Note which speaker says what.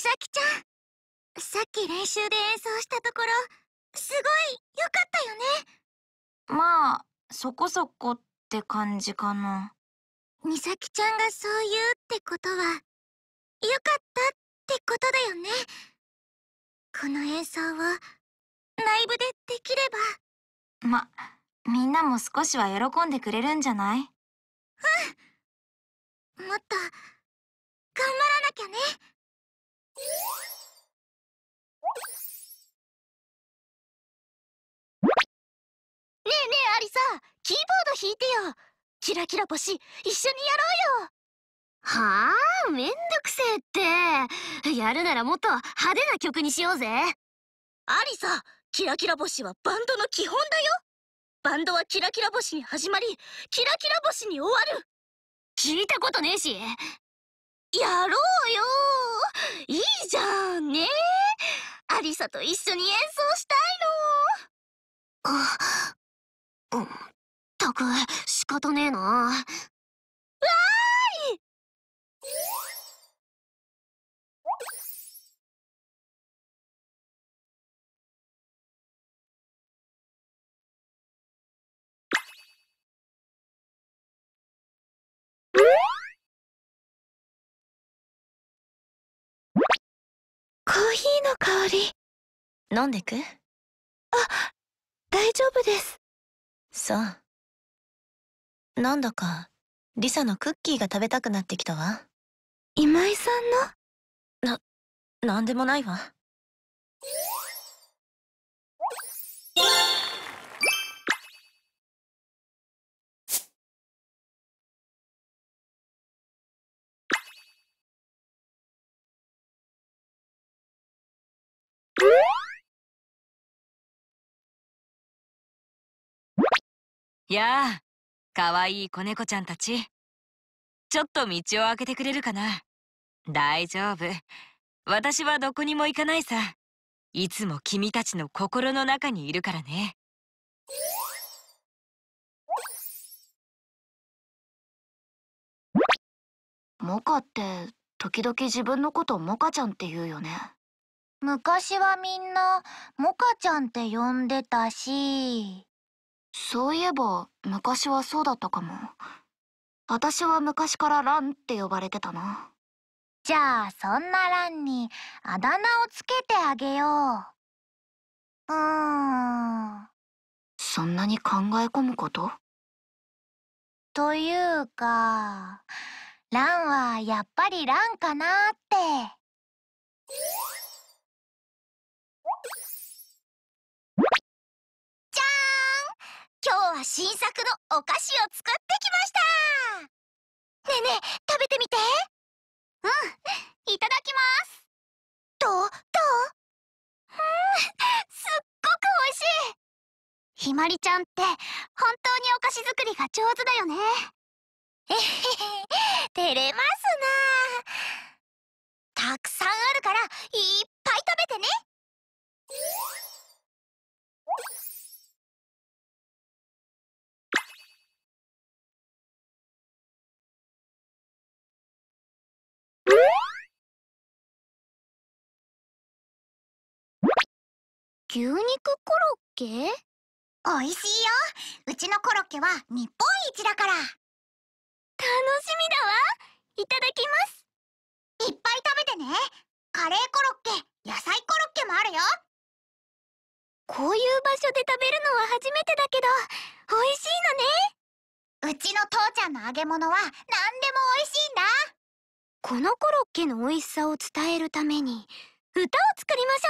Speaker 1: さきちゃんさっき練習で演奏したところすごい良かっ
Speaker 2: たよねまあ
Speaker 3: そこそこって感じか
Speaker 1: なみさきちゃんがそう言うってことは良かったってことだよねこの演奏をライブでできれ
Speaker 3: ばまみんなも少しは喜んでくれるんじゃないうんもっ
Speaker 1: と頑張らなきゃねキーボード弾いてよキラキ
Speaker 2: ラ星一緒にやろうよはあめんどくせえってやるならもっと派手な曲にしようぜアリサキラキラ星はバンドの基本だよバンドはキラキラ星に始まりキラキラ星に終わる聞いたことねえしやろうよいいじゃんねアリサと一緒に演奏した
Speaker 1: いのあうんったく仕方ねえなわーいコーヒーの香り飲んでくあ大丈夫ですそうなんだか、リサのクッキーが食べたくなってきたわ。今井さんのな、なんでもないわ。やあ、かわいい子猫ちゃんたち。ちょっと道を開けてくれるかな大丈夫。
Speaker 3: 私はどこにも行かないさ。いつも君たちの心の中にいる
Speaker 1: からね。モカって、時々自分のことモ
Speaker 3: カちゃんって言うよね。昔はみんな、モカちゃんって呼んでたし。そういえば昔はそうだったかも私は昔からランって呼ばれてたなじゃあそんなランにあだ名をつけてあげよううーん
Speaker 1: そんなに考え込むこと
Speaker 3: というかランはやっぱりランかなって。
Speaker 1: 今日は新作のお菓子を作ってきましたねえねえ食べてみてうんいただきますどうどううんすっごく美味し
Speaker 2: いひまりちゃんって本当にお菓子作りが上手だよねえへへ照れますなたくさ
Speaker 1: んあるからいっぱい食べてね牛肉コロッケ美味しいようちのコロッケは日本一だから楽
Speaker 2: しみだわいただきますいっぱい食べてねカレーコロッケ野菜コロッケもあるよこういう場所で食べるのは初めてだけど美味しいのねうちの父ちゃんの揚げ物は何でも美味しいんだこのコロッケの美味しさを伝えるために歌を作りましょう